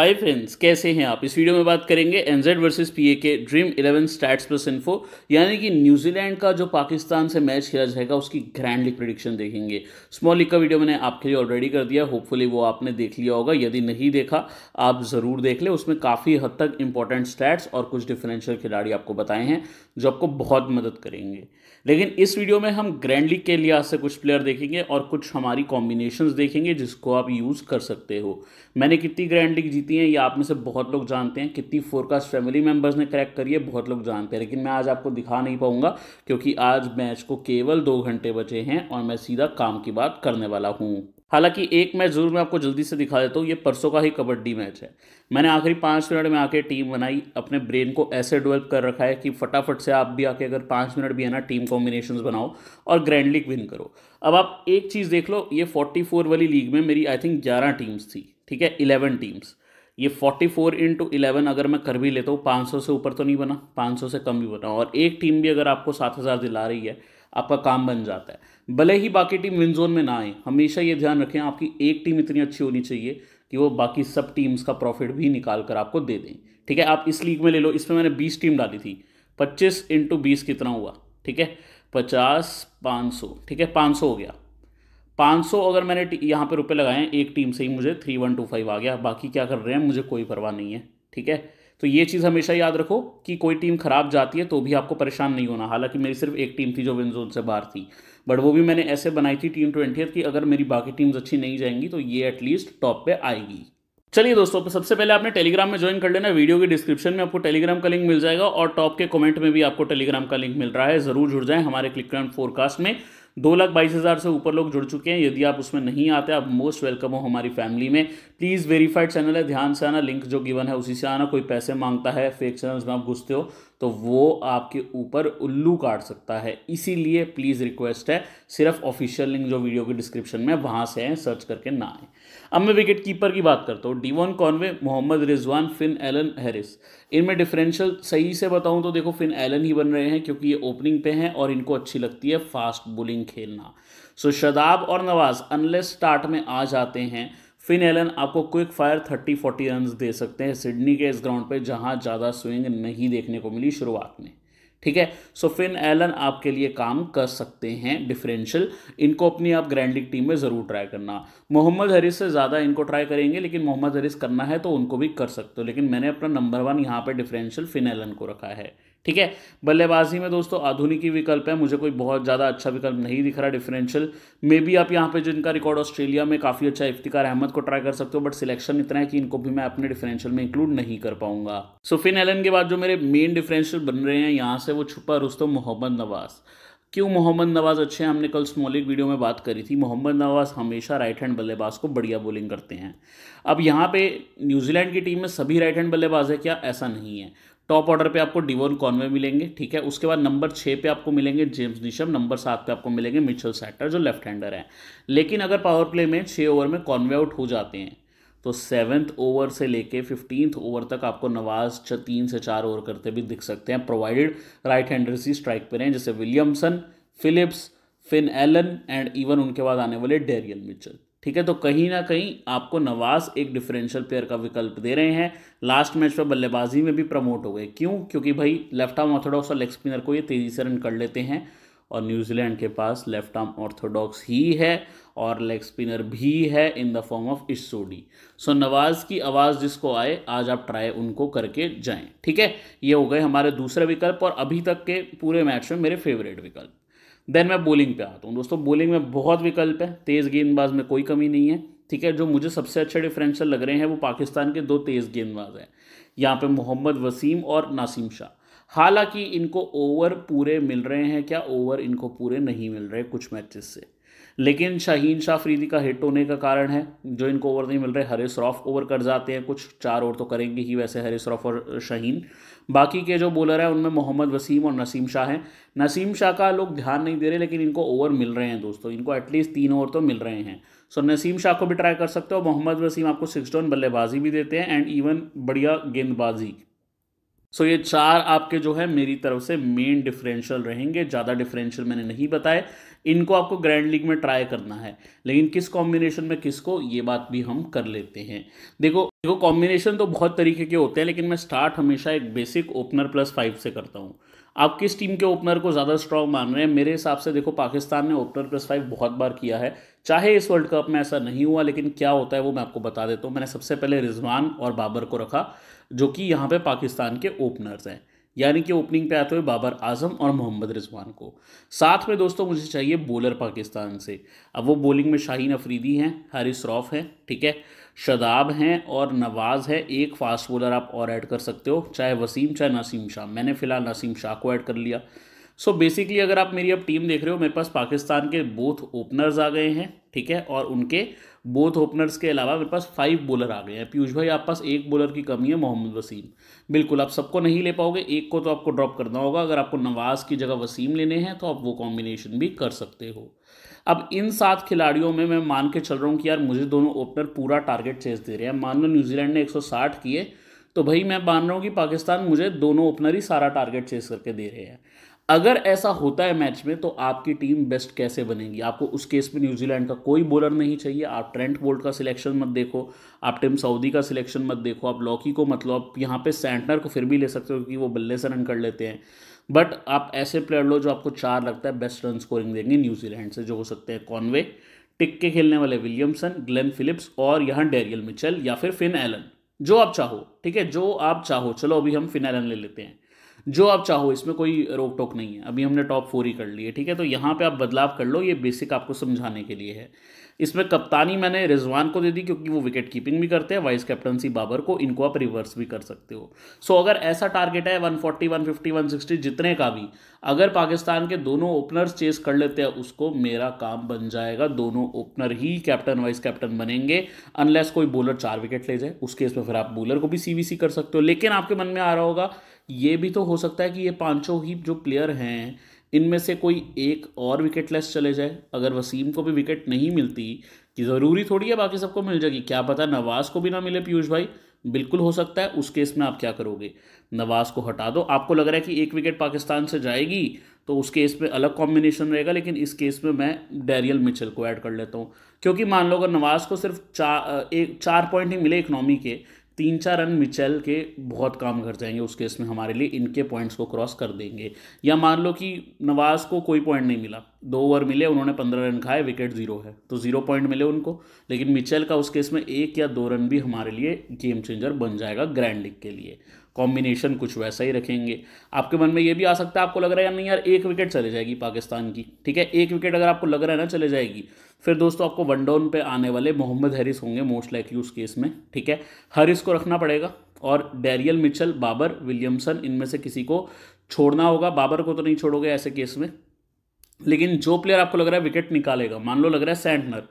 hi friends कैसे हैं आप इस वीडियो में बात करेंगे एनजेड वर्सेस पीए के dream eleven stats plus info यानी कि न्यूजीलैंड का जो पाकिस्तान से मैच खेला जाएगा उसकी ग्रैंड लीग प्रिडिक्शन देखेंगे स्मॉल लीग का वीडियो मैंने आपके लिए ऑलरेडी कर दिया होपफुली वो आपने देख लिया होगा यदि नहीं देखा आप ज़रूर देख लें उसमें काफ़ी हद तक इंपॉर्टेंट स्टैट्स और कुछ डिफरेंशियल खिलाड़ी आपको बताए हैं जो आपको बहुत मदद करेंगे लेकिन इस वीडियो में हम ग्रैंड लीग के लिहाज से कुछ प्लेयर देखेंगे और कुछ हमारी कॉम्बिनेशन देखेंगे जिसको आप यूज़ कर सकते हो मैंने कितनी ग्रैंड लीग जीती जीती हैं ये आप में से बहुत लोग जानते हैं कितनी फोरकास्ट फैमिली मेंबर्स ने क्रैक करी है बहुत लोग जानते हैं लेकिन मैं आज आपको दिखा नहीं पाऊंगा क्योंकि आज मैच को केवल दो घंटे बचे हैं और मैं सीधा काम की बात करने वाला हूँ हालांकि एक मैच जरूर मैं आपको जल्दी से दिखा देता हूँ ये परसों का ही कबड्डी मैच है मैंने आखिरी पाँच मिनट में आके टीम बनाई अपने ब्रेन को ऐसे डेवलप कर रखा है कि फटाफट से आप भी आके अगर पाँच मिनट भी है ना टीम कॉम्बिनेशन बनाओ और ग्रैंड लीग विन करो अब आप एक चीज़ देख लो ये फोर्टी वाली लीग में मेरी आई थिंक ग्यारह टीम्स थी ठीक है इलेवन टीम्स ये फोर्टी फोर इंटू इलेवन अगर मैं कर भी लेता हूँ पाँच सौ से ऊपर तो नहीं बना पाँच सौ से कम भी बना और एक टीम भी अगर आपको सात हज़ार दिला रही है आपका काम बन जाता है भले ही बाकी टीम विन जोन में ना आए हमेशा ये ध्यान रखें आपकी एक टीम इतनी अच्छी होनी चाहिए कि वो बाकी सब टीम्स का प्रॉफिट भी निकाल कर आपको दे दें ठीक है आप इस लीग में ले लो इसमें मैंने बीस टीम डाली थी पच्चीस इंटू बीस कितना हुआ ठीक है पचास पाँच सौ ठीक है पाँच सौ हो गया 500 अगर मैंने यहाँ पे रुपए लगाए एक टीम से ही मुझे थ्री वन टू फाइव आ गया बाकी क्या कर रहे हैं मुझे कोई परवाह नहीं है ठीक है तो ये चीज़ हमेशा याद रखो कि कोई टीम खराब जाती है तो भी आपको परेशान नहीं होना हालांकि मेरी सिर्फ एक टीम थी जो विन जोन से बाहर थी बट वो भी मैंने ऐसे बनाई थी टीम ट्वेंटी की अगर मेरी बाकी टीम्स अच्छी नहीं जाएंगी तो ये एटलीस्ट टॉप पे आएगी चलिए दोस्तों तो सबसे पहले आपने टेलीग्राम में ज्वाइन कर लेना वीडियो के डिस्क्रिप्शन में आपको टेलीग्राम का लिंक मिल जाएगा और टॉप के कमेंट में भी आपको टेलीग्राम का लिंक मिल रहा है जरूर जुड़ जाएं हमारे क्लिक फोरकास्ट में दो लाख बाईस हज़ार से ऊपर लोग जुड़ चुके हैं यदि आप उसमें नहीं आते आप मोस्ट वेलकम हो हमारी फैमिली में प्लीज़ वेरीफाइड चैनल है ध्यान से आना लिंक जो गिवन है उसी से आना कोई पैसे मांगता है फेक चैनल्स में आप घुसते हो तो वो आपके ऊपर उल्लू काट सकता है इसीलिए प्लीज़ रिक्वेस्ट है सिर्फ ऑफिशियल लिंक जो वीडियो के डिस्क्रिप्शन में वहाँ से है सर्च करके ना आए अब मैं विकेट कीपर की बात करता हूँ Devon Conway Mohammad Rizwan Finn Allen Haris इनमें डिफरेंशियल सही से बताऊँ तो देखो फिन एलन ही बन रहे हैं क्योंकि ये ओपनिंग पे हैं और इनको अच्छी लगती है फास्ट बोलिंग खेलना सो so, शदाब और नवाज़ अनलेस स्टार्ट में आ जाते हैं फिन एलन आपको quick fire thirty forty run दे सकते हैं सिडनी के इस ग्राउंड पे जहां ज़्यादा स्विंग नहीं देखने को मिली शुरुआत में ठीक है सो फिन एलन आपके लिए काम कर सकते हैं डिफरेंशियल इनको अपनी आप ग्रैंड लीग टीम में ज़रूर ट्राई करना मोहम्मद हरीस से ज़्यादा इनको ट्राई करेंगे लेकिन मोहम्मद हरीस करना है तो उनको भी कर सकते हो लेकिन मैंने अपना नंबर वन यहाँ पर डिफरेंशियल फिन एलन को रखा है ठीक है बल्लेबाजी में दोस्तों आधुनिक ही विकल्प है मुझे कोई बहुत ज़्यादा अच्छा विकल्प नहीं दिख रहा डिफरेंशियल मे बी आप यहाँ पे जिनका रिकॉर्ड ऑस्ट्रेलिया में काफ़ी अच्छा इफ्तिकार अहमद को ट्राई कर सकते हो बट सिलेक्शन इतना है कि इनको भी मैं अपने डिफरेंशियल में इंक्लूड नहीं कर पाऊंगा सो फिन एलन के बाद जो मेरे मेन डिफरेंशियल बन रहे हैं यहाँ से वो छुपा रुस्तम मोहम्मद नवाज़ क्यों मोहम्मद नवाज़ अच्छे हैं हमने कल स्मॉलिक वीडियो में बात करी थी मोहम्मद नवाज़ हमेशा राइट हैंड बल्लेबाज को बढ़िया बॉलिंग करते हैं अब यहाँ पे न्यूजीलैंड की टीम में सभी राइट हैंड बल्लेबाज है क्या ऐसा नहीं है टॉप ऑर्डर पे आपको डिवोन कॉनवे मिलेंगे ठीक है उसके बाद नंबर छः पे आपको मिलेंगे जेम्स निशम नंबर सात पे आपको मिलेंगे मिचल सैटर जो लेफ्ट हैंडर हैं लेकिन अगर पावर प्ले में छः ओवर में कॉनवे आउट हो जाते हैं तो सेवन्थ ओवर से लेके फिफ्टींथ ओवर तक आपको नवाज तीन से चार ओवर करते भी दिख सकते हैं प्रोवाइडेड राइट हैंडर्स ही स्ट्राइक पर रहें जैसे Williamson Phillips Finn Allen and even उनके बाद आने वाले डेरियन मिचल ठीक है तो कहीं ना कहीं आपको नवाज एक डिफरेंशियल प्लेयर का विकल्प दे रहे हैं लास्ट मैच में बल्लेबाजी में भी प्रमोट हो गए क्यों क्योंकि भाई लेफ्ट आर्म ऑर्थोडॉक्स और लेग स्पिनर को ये तेज़ी से रन कर लेते हैं और न्यूजीलैंड के पास लेफ्ट आर्म ऑर्थोडॉक्स ही है और लेग स्पिनर भी है इन द फॉर्म ऑफ इसोडी सो नवाज़ की आवाज़ जिसको आए आज आप ट्राई उनको करके जाएं ठीक है ये हो गए हमारे दूसरे विकल्प और अभी तक के पूरे मैच में मेरे फेवरेट विकल्प देन मैं बोलिंग पे आता हूँ दोस्तों बोलिंग में बहुत विकल्प है तेज़ गेंदबाज में कोई कमी नहीं है ठीक है जो मुझे सबसे अच्छे डिफरेंशियल लग रहे हैं वो पाकिस्तान के दो तेज़ गेंदबाज हैं यहाँ पे मोहम्मद वसीम और नासिम शाह हालांकि इनको ओवर पूरे मिल रहे हैं क्या ओवर इनको पूरे नहीं मिल रहे कुछ मैचेस से लेकिन शाहीन शाह फरीदी का हिट होने का कारण है जो इनको ओवर नहीं मिल रहे हरे श्रॉफ ओवर कर जाते हैं कुछ चार ओवर तो करेंगे ही वैसे हरे श्रॉफ और शाहीन बाकी के जो बॉलर हैं उनमें मोहम्मद वसीम और नसीम शाह हैं नसीम शाह का लोग ध्यान नहीं दे रहे लेकिन इनको ओवर मिल रहे हैं दोस्तों इनको एटलीस्ट तीन ओवर तो मिल रहे हैं सो नसीम शाह को भी ट्राई कर सकते हो मोहम्मद वसीम आपको सिक्स डाउन बल्लेबाजी भी देते हैं एंड इवन बढ़िया गेंदबाजी सो so, ये चार आपके जो है मेरी तरफ से मेन डिफरेंशियल रहेंगे ज़्यादा डिफरेंशियल मैंने नहीं बताए इनको आपको ग्रैंड लीग में ट्राई करना है लेकिन किस कॉम्बिनेशन में किसको ये बात भी हम कर लेते हैं देखो देखो कॉम्बिनेशन तो बहुत तरीके के होते हैं लेकिन मैं स्टार्ट हमेशा एक बेसिक ओपनर प्लस फाइव से करता हूँ आप किस टीम के ओपनर को ज़्यादा स्ट्रॉन्ग मान रहे हैं मेरे हिसाब से देखो पाकिस्तान ने ओपनर प्लस फाइव बहुत बार किया है चाहे इस वर्ल्ड कप में ऐसा नहीं हुआ लेकिन क्या होता है वो मैं आपको बता देता हूँ मैंने सबसे पहले रिजवान और बाबर को रखा जो कि यहाँ पे पाकिस्तान के ओपनर्स हैं यानी कि ओपनिंग पे आते हुए बाबर आजम और मोहम्मद रिजवान को साथ में दोस्तों मुझे चाहिए बॉलर पाकिस्तान से अब वो बॉलिंग में शाहीन अफरीदी हैं हारिस रॉफ हैं ठीक है शदाब हैं और नवाज़ है एक फास्ट बॉलर आप और ऐड कर सकते हो चाहे वसीम चाहे नसीम शाह मैंने फ़िलहाल नसीम शाह को ऐड कर लिया सो so बेसिकली अगर आप मेरी अब टीम देख रहे हो मेरे पास पाकिस्तान के बोथ ओपनर्स आ गए हैं ठीक है और उनके बोथ ओपनर्स के अलावा मेरे पास फाइव बॉलर आ गए हैं पीयूष भाई आप पास एक बॉलर की कमी है मोहम्मद वसीम बिल्कुल आप सबको नहीं ले पाओगे एक को तो आपको ड्रॉप करना होगा अगर आपको नवाज़ की जगह वसीम लेने हैं तो आप वो कॉम्बिनेशन भी कर सकते हो अब इन सात खिलाड़ियों में मैं मान के चल रहा हूँ कि यार मुझे दोनों ओपनर पूरा टारगेट चेस दे रहे हैं मान लो न्यूजीलैंड ने एक किए तो भाई मैं मान रहा हूँ कि पाकिस्तान मुझे दोनों ओपनर ही सारा टारगेट चेस करके दे रहे हैं अगर ऐसा होता है मैच में तो आपकी टीम बेस्ट कैसे बनेगी आपको उस केस में न्यूजीलैंड का कोई बॉलर नहीं चाहिए आप ट्रेंट बोल्ट का सिलेक्शन मत देखो आप टिम सऊदी का सिलेक्शन मत देखो आप लॉकी को मतलब आप यहाँ पे सेंटनर को फिर भी ले सकते हो क्योंकि वो बल्ले से रन कर लेते हैं बट आप ऐसे प्लेयर लो जो आपको चार लगता है बेस्ट रन स्कोरिंग देंगे न्यूजीलैंड से जो हो सकते हैं कॉनवे टिक के खेलने वाले विलियमसन ग्लेन फिलिप्स और यहाँ डेरियल मिचल या फिर फिन एलन जो आप चाहो ठीक है जो आप चाहो चलो अभी हम फिन एलन ले लेते हैं जो आप चाहो इसमें कोई रोक टोक नहीं है अभी हमने टॉप फोर ही कर लिए ठीक है तो यहाँ पे आप बदलाव कर लो ये बेसिक आपको समझाने के लिए है इसमें कप्तानी मैंने रिजवान को दे दी क्योंकि वो विकेट कीपिंग भी करते हैं वाइस कैप्टनसी बाबर को इनको आप रिवर्स भी कर सकते हो सो अगर ऐसा टारगेट है 140, 150, 160 जितने का भी अगर पाकिस्तान के दोनों ओपनर्स चेस कर लेते हैं उसको मेरा काम बन जाएगा दोनों ओपनर ही कैप्टन वाइस कैप्टन बनेंगे अनलेस कोई बॉलर चार विकेट ले जाए उस केस में फिर आप बॉलर को भी सी कर सकते हो लेकिन आपके मन में आ रहा होगा ये भी तो हो सकता है कि ये पाँचों ही जो प्लेयर हैं इनमें से कोई एक और विकेट लेस चले जाए अगर वसीम को भी विकेट नहीं मिलती कि ज़रूरी थोड़ी है बाकी सबको मिल जाएगी क्या पता नवाज़ को भी ना मिले पीयूष भाई बिल्कुल हो सकता है उस केस में आप क्या करोगे नवाज को हटा दो आपको लग रहा है कि एक विकेट पाकिस्तान से जाएगी तो उस केस में अलग कॉम्बिनेशन रहेगा लेकिन इस केस में मैं डैरियल मिचल को ऐड कर लेता हूँ क्योंकि मान लो अगर नवाज को सिर्फ चार एक चार पॉइंट ही मिले इकनॉमी के तीन चार रन मिचेल के बहुत काम कर जाएंगे उस केस में हमारे लिए इनके पॉइंट्स को क्रॉस कर देंगे या मान लो कि नवाज को कोई पॉइंट नहीं मिला दो ओवर मिले उन्होंने पंद्रह रन खाए विकेट जीरो है तो जीरो पॉइंट मिले उनको लेकिन मिचेल का उस केस में एक या दो रन भी हमारे लिए गेम चेंजर बन जाएगा ग्रैंड लीग के लिए कॉम्बिनेशन कुछ वैसा ही रखेंगे आपके मन में ये भी आ सकता है आपको लग रहा है या नहीं यार एक विकेट चले जाएगी पाकिस्तान की ठीक है एक विकेट अगर आपको लग रहा है ना चले जाएगी फिर दोस्तों आपको वन डाउन पे आने वाले मोहम्मद हैरिस होंगे मोस्ट लाइकली उस केस में ठीक है हरिस को रखना पड़ेगा और डैरियल मिचल बाबर विलियमसन इनमें से किसी को छोड़ना होगा बाबर को तो नहीं छोड़ोगे ऐसे केस में लेकिन जो प्लेयर आपको लग रहा है विकेट निकालेगा मान लो लग रहा है सैंटनर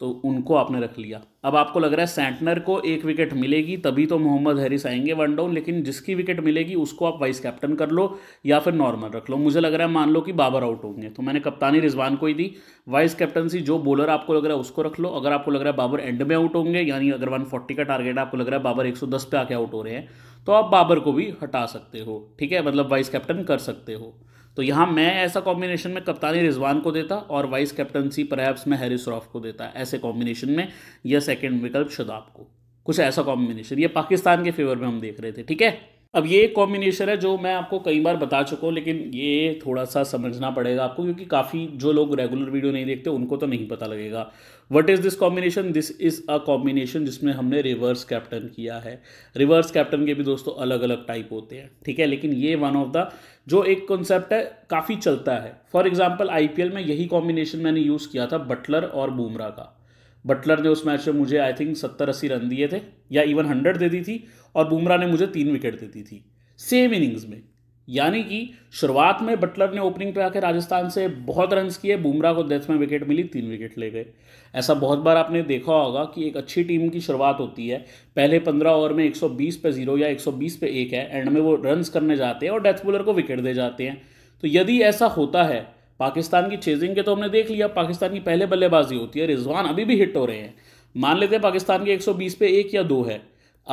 तो उनको आपने रख लिया अब आपको लग रहा है सैंटनर को एक विकेट मिलेगी तभी तो मोहम्मद हैरिस आएंगे वन डाउन लेकिन जिसकी विकेट मिलेगी उसको आप वाइस कैप्टन कर लो या फिर नॉर्मल रख लो मुझे लग रहा है मान लो कि बाबर आउट होंगे तो मैंने कप्तानी रिजवान को ही दी वाइस कैप्टनसी जो बॉलर आपको लग रहा है उसको रख लो अगर आपको लग रहा है बाबर एंड में आउट होंगे यानी अगर वन फोर्टी का टारगेट आपको लग रहा है बाबर एक सौ दस पे आके आउट हो रहे हैं तो आप बाबर को भी हटा सकते हो ठीक है मतलब वाइस कैप्टन कर सकते हो तो यहाँ मैं ऐसा कॉम्बिनेशन में कप्तानी रिजवान को देता और वाइस कैप्टनसी परहैप्स मैं हैरिस रॉफ को देता ऐसे कॉम्बिनेशन में यह सेकेंड विकल्प शदाब को कुछ ऐसा कॉम्बिनेशन ये पाकिस्तान के फेवर में हम देख रहे थे ठीक है अब ये एक कॉम्बिनेशन है जो मैं आपको कई बार बता चुका हूँ लेकिन ये थोड़ा सा समझना पड़ेगा आपको क्योंकि काफ़ी जो लोग रेगुलर वीडियो नहीं देखते उनको तो नहीं पता लगेगा what is this combination this is a combination जिसमें हमने रिवर्स कैप्टन किया है रिवर्स कैप्टन के भी दोस्तों अलग अलग टाइप होते हैं ठीक है लेकिन ये वन ऑफ द जो एक कॉन्सेप्ट है काफ़ी चलता है फॉर एग्जाम्पल आई में यही कॉम्बिनेशन मैंने यूज़ किया था बटलर और बुमरा का बटलर ने उस मैच में मुझे आई थिंक सत्तर अस्सी रन दिए थे या इवन हंड्रेड दे दी थी और बुमराह ने मुझे तीन विकेट दे दी थी सेम इनिंग्स में यानी कि शुरुआत में बटलर ने ओपनिंग पे आकर राजस्थान से बहुत रन किए बुमराह को डेथ में विकेट मिली तीन विकेट ले गए ऐसा बहुत बार आपने देखा होगा कि एक अच्छी टीम की शुरुआत होती है पहले पंद्रह ओवर में 120 पे जीरो या 120 पे एक है एंड में वो रन्स करने जाते हैं और डेथ बॉलर को विकेट दे जाते हैं तो यदि ऐसा होता है पाकिस्तान की चेजिंग के तो हमने देख लिया पाकिस्तान की पहले बल्लेबाजी होती है रिजवान अभी भी हिट हो रहे हैं मान लेते हैं पाकिस्तान के 120 पे एक या दो है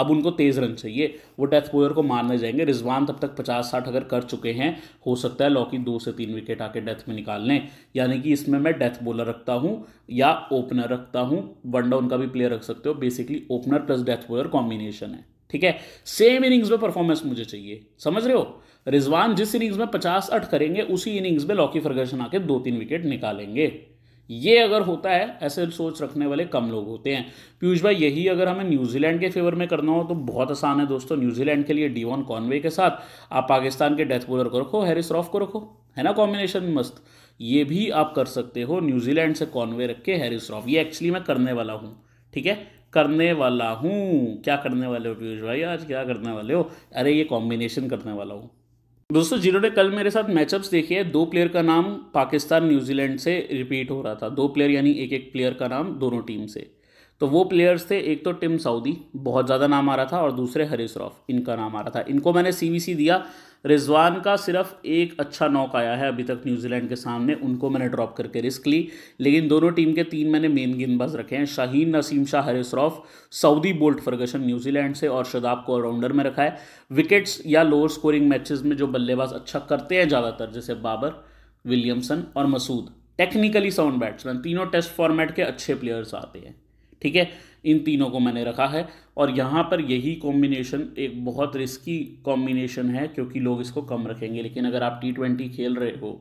अब उनको तेज़ रन चाहिए वो डेथ बोलर को मारने जाएंगे रिजवान तब तक पचास साठ अगर कर चुके हैं हो सकता है लॉकी दो से तीन विकेट आके डेथ में निकाल लें यानी कि इसमें मैं डेथ बॉलर रखता हूँ या ओपनर रखता हूँ वन डाउन का भी प्लेयर रख सकते हो basically opener plus death bowler combination है ठीक है सेम इनिंग्स में परफॉर्मेंस मुझे चाहिए समझ रहे हो रिजवान जिस इनिंग्स में पचास अट करेंगे उसी इनिंग्स में लॉकी फर्गर्सन आके दो तीन विकेट निकालेंगे ये अगर होता है ऐसे सोच रखने वाले कम लोग होते हैं पीयूष भाई यही अगर हमें न्यूजीलैंड के फेवर में करना हो तो बहुत आसान है दोस्तों न्यूजीलैंड के लिए डीवन कॉनवे के साथ आप पाकिस्तान के डेथ बॉलर को रखो हैरिस रॉफ को रखो है ना कॉम्बिनेशन मस्त ये भी आप कर सकते हो न्यूजीलैंड से कॉनवे रख के हैरिस रॉफ ये एक्चुअली मैं करने वाला हूँ ठीक है करने वाला हूँ क्या करने वाले हो पीयूष भाई आज क्या करने वाले हो अरे ये कॉम्बिनेशन करने वाला हूँ दोस्तों जिन्होंने कल मेरे साथ मैचअप्स देखे हैं दो प्लेयर का नाम पाकिस्तान न्यूजीलैंड से रिपीट हो रहा था दो प्लेयर यानी एक एक प्लेयर का नाम दोनों टीम से तो वो प्लेयर्स थे एक तो टिम सऊदी बहुत ज़्यादा नाम आ रहा था और दूसरे हरी श्रॉफ इनका नाम आ रहा था इनको मैंने सी दिया रिजवान का सिर्फ एक अच्छा नॉक आया है अभी तक न्यूजीलैंड के सामने उनको मैंने ड्रॉप करके रिस्क ली लेकिन दोनों टीम के तीन मैंने मेन गेंदबाज रखे हैं Shaheen Naseem Shah Haris Rauf Southee Boult Ferguson New Zealand से और शदाब को ऑलराउंडर में रखा है विकेट्स या लोअर स्कोरिंग मैचेस में जो बल्लेबाज अच्छा करते हैं ज़्यादातर जैसे बाबर विलियमसन और मसूद टेक्निकली साउंड बैट्समैन तीनों टेस्ट फॉर्मेट के अच्छे प्लेयर्स आते हैं ठीक है इन तीनों को मैंने रखा है और यहाँ पर यही कॉम्बिनेशन एक बहुत रिस्की कॉम्बिनेशन है क्योंकि लोग इसको कम रखेंगे लेकिन अगर आप टी ट्वेंटी खेल रहे हो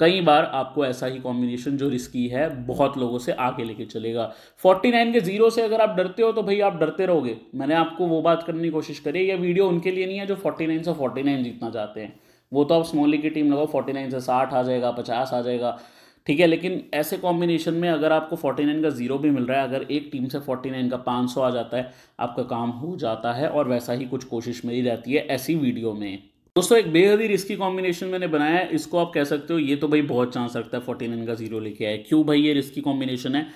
कई बार आपको ऐसा ही कॉम्बिनेशन जो रिस्की है बहुत लोगों से आगे लेके चलेगा 49 के जीरो से अगर आप डरते हो तो भाई आप डरते रहोगे मैंने आपको वो बात करने की कोशिश करी यह वीडियो उनके लिए नहीं है जो 49 से 49 जीतना चाहते हैं वो तो आप स्मॉली की टीम लगाओ 49 से 60 आ जाएगा 50 आ जाएगा ठीक है लेकिन ऐसे कॉम्बिनेशन में अगर आपको 49 का ज़ीरो भी मिल रहा है अगर एक टीम से 49 का 500 आ जाता है आपका काम हो जाता है और वैसा ही कुछ कोशिश मिली रहती है ऐसी वीडियो में दोस्तों एक बेहद ही रिस्की कॉम्बिनेशन मैंने बनाया है इसको आप कह सकते हो ये तो भाई बहुत चांस रखता है फोर्टी का जीरो लेके आए क्यों भाई ये रिस्की कॉम्बिनेशन है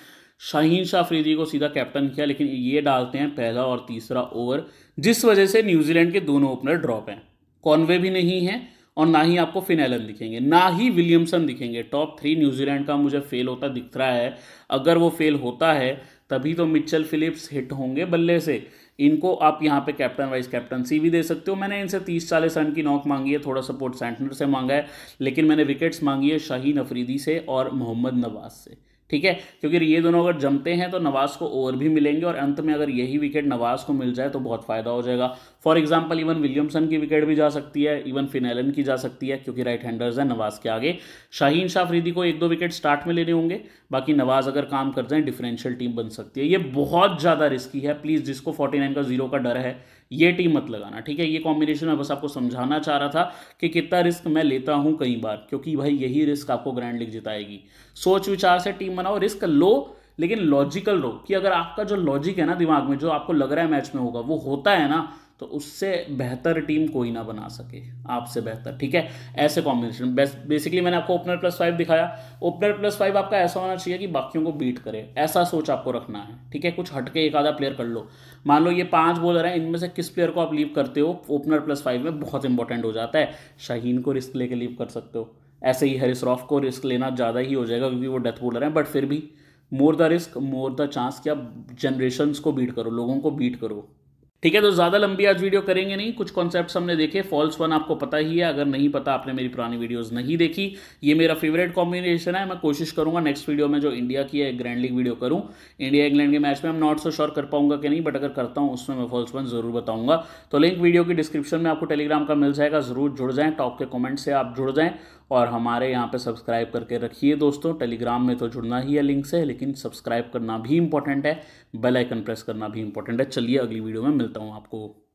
शाहीन शाह शाफरीदी को सीधा कैप्टन किया लेकिन ये डालते हैं पहला और तीसरा ओवर जिस वजह से न्यूजीलैंड के दोनों ओपनर ड्रॉप हैं कॉनवे भी नहीं है और ना ही आपको फिन एलन दिखेंगे ना ही विलियमसन दिखेंगे टॉप थ्री न्यूजीलैंड का मुझे फेल होता दिख रहा है अगर वो फेल होता है तभी तो मिचल फिलिप्स हिट होंगे बल्ले से इनको आप यहाँ पे कैप्टन वाइस कैप्टनसी भी दे सकते हो मैंने इनसे तीस चालीस रन की नॉक मांगी है थोड़ा सपोर्ट सेंटनर से मांगा है लेकिन मैंने विकेट्स मांगी है शाहीन अफरीदी से और मोहम्मद नवाज से ठीक है क्योंकि ये दोनों अगर जमते हैं तो नवाज को ओवर भी मिलेंगे और अंत में अगर यही विकेट नवाज को मिल जाए तो बहुत फ़ायदा हो जाएगा फॉर एग्जाम्पल इवन विलियमसन की विकेट भी जा सकती है इवन फिनेलन की जा सकती है क्योंकि राइट हैंडर्स हैं नवाज के आगे शाहीन शाह फ्रीदी को एक दो विकेट स्टार्ट में लेने होंगे बाकी नवाज अगर काम कर जाए डिफरेंशियल टीम बन सकती है ये बहुत ज़्यादा रिस्की है प्लीज़ जिसको फोर्टी नाइन का जीरो का डर है ये टीम मत लगाना ठीक है ये कॉम्बिनेशन मैं बस आपको समझाना चाह रहा था कि कितना रिस्क मैं लेता हूँ कई बार क्योंकि भाई यही रिस्क आपको ग्रैंड लीग जिताएगी सोच विचार से टीम बनाओ रिस्क लो लेकिन लॉजिकल रहो कि अगर आपका जो लॉजिक है ना दिमाग में जो आपको लग रहा है मैच में होगा वो होता है ना तो उससे बेहतर टीम कोई ना बना सके आपसे बेहतर ठीक है ऐसे कॉम्बिनेशन बेसिकली मैंने आपको ओपनर प्लस फाइव दिखाया ओपनर प्लस फाइव आपका ऐसा होना चाहिए कि बाकियों को बीट करे ऐसा सोच आपको रखना है ठीक है कुछ हटके एक आधा प्लेयर कर लो मान लो ये पांच बॉलर हैं इनमें से किस प्लेयर को आप लीव करते हो ओपनर प्लस फाइव में बहुत इंपॉर्टेंट हो जाता है शाहीन को रिस्क लेके लीव कर सकते हो ऐसे ही हरिस रॉफ को रिस्क लेना ज़्यादा ही हो जाएगा क्योंकि वो डेथ बॉलर हैं बट फिर भी more the risk more the chance कि आप जनरेशन को बीट करो लोगों को बीट करो ठीक है तो ज़्यादा लंबी आज वीडियो करेंगे नहीं कुछ कॉन्सेप्ट्स हमने देखे फॉल्स वन आपको पता ही है अगर नहीं पता आपने मेरी पुरानी वीडियोस नहीं देखी ये मेरा फेवरेट कॉम्बिनेशन है मैं कोशिश करूंगा नेक्स्ट वीडियो में जो इंडिया की है ग्रैंड लीग वीडियो करूं इंडिया इंग्लैंड के मैच में हम नॉट सो श्योर कर पाऊंगा कि नहीं बट अगर करता हूँ उसमें मैं फॉल्स वन जरूर बताऊंगा तो लिंक वीडियो की डिस्क्रिप्शन में आपको टेलीग्राम का मिल जाएगा जरूर जुड़ जाए टॉप के कॉमेंट से आप जुड़ जाएँ और हमारे यहाँ पे सब्सक्राइब करके रखिए दोस्तों टेलीग्राम में तो जुड़ना ही है लिंक से लेकिन सब्सक्राइब करना भी इंपॉर्टेंट है बेल आइकन प्रेस करना भी इंपॉर्टेंट है चलिए अगली वीडियो में मिल मिलता हूँ आपको